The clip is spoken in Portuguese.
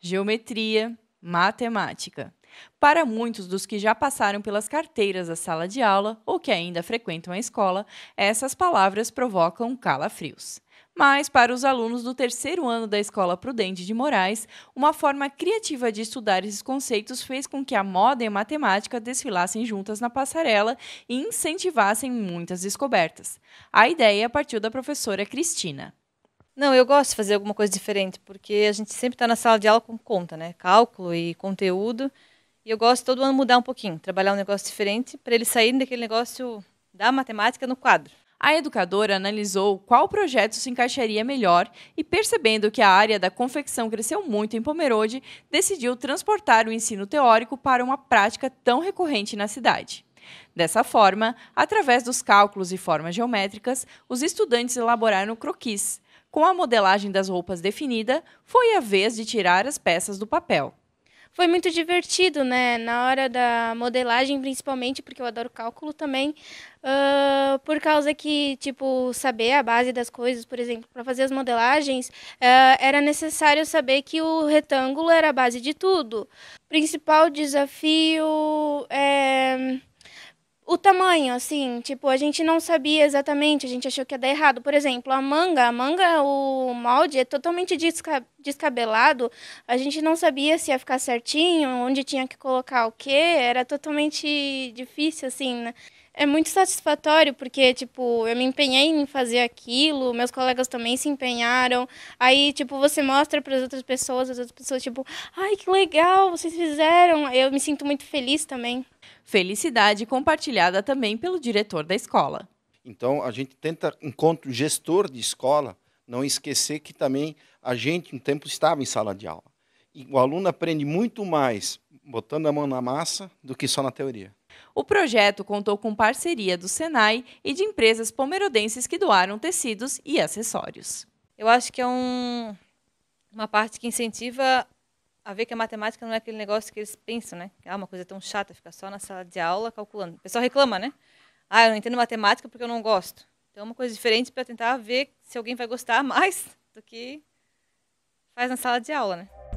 geometria, matemática. Para muitos dos que já passaram pelas carteiras da sala de aula ou que ainda frequentam a escola, essas palavras provocam calafrios. Mas, para os alunos do terceiro ano da Escola Prudente de Moraes, uma forma criativa de estudar esses conceitos fez com que a moda e a matemática desfilassem juntas na passarela e incentivassem muitas descobertas. A ideia partiu da professora Cristina. Não, eu gosto de fazer alguma coisa diferente, porque a gente sempre está na sala de aula com conta, né? Cálculo e conteúdo. E eu gosto todo ano mudar um pouquinho, trabalhar um negócio diferente para eles saírem daquele negócio da matemática no quadro. A educadora analisou qual projeto se encaixaria melhor e, percebendo que a área da confecção cresceu muito em Pomerode, decidiu transportar o ensino teórico para uma prática tão recorrente na cidade. Dessa forma, através dos cálculos e formas geométricas, os estudantes elaboraram o croquis, com a modelagem das roupas definida, foi a vez de tirar as peças do papel. Foi muito divertido, né? Na hora da modelagem, principalmente, porque eu adoro cálculo também. Uh, por causa que, tipo, saber a base das coisas, por exemplo, para fazer as modelagens, uh, era necessário saber que o retângulo era a base de tudo. O principal desafio é o tamanho, assim, tipo, a gente não sabia exatamente, a gente achou que ia dar errado. Por exemplo, a manga, a manga, o molde é totalmente desca descabelado, a gente não sabia se ia ficar certinho, onde tinha que colocar o quê, era totalmente difícil, assim, né? É muito satisfatório porque, tipo, eu me empenhei em fazer aquilo, meus colegas também se empenharam. Aí, tipo, você mostra para as outras pessoas, as outras pessoas, tipo, ai, que legal, vocês fizeram. Eu me sinto muito feliz também. Felicidade compartilhada também pelo diretor da escola. Então, a gente tenta, enquanto gestor de escola, não esquecer que também a gente, um tempo, estava em sala de aula. E o aluno aprende muito mais botando a mão na massa do que só na teoria. O projeto contou com parceria do Senai e de empresas pomerodenses que doaram tecidos e acessórios. Eu acho que é um, uma parte que incentiva a ver que a matemática não é aquele negócio que eles pensam, né? Ah, uma coisa tão chata, ficar só na sala de aula calculando. O pessoal reclama, né? Ah, eu não entendo matemática porque eu não gosto. Então, é uma coisa diferente para tentar ver se alguém vai gostar mais do que faz na sala de aula, né?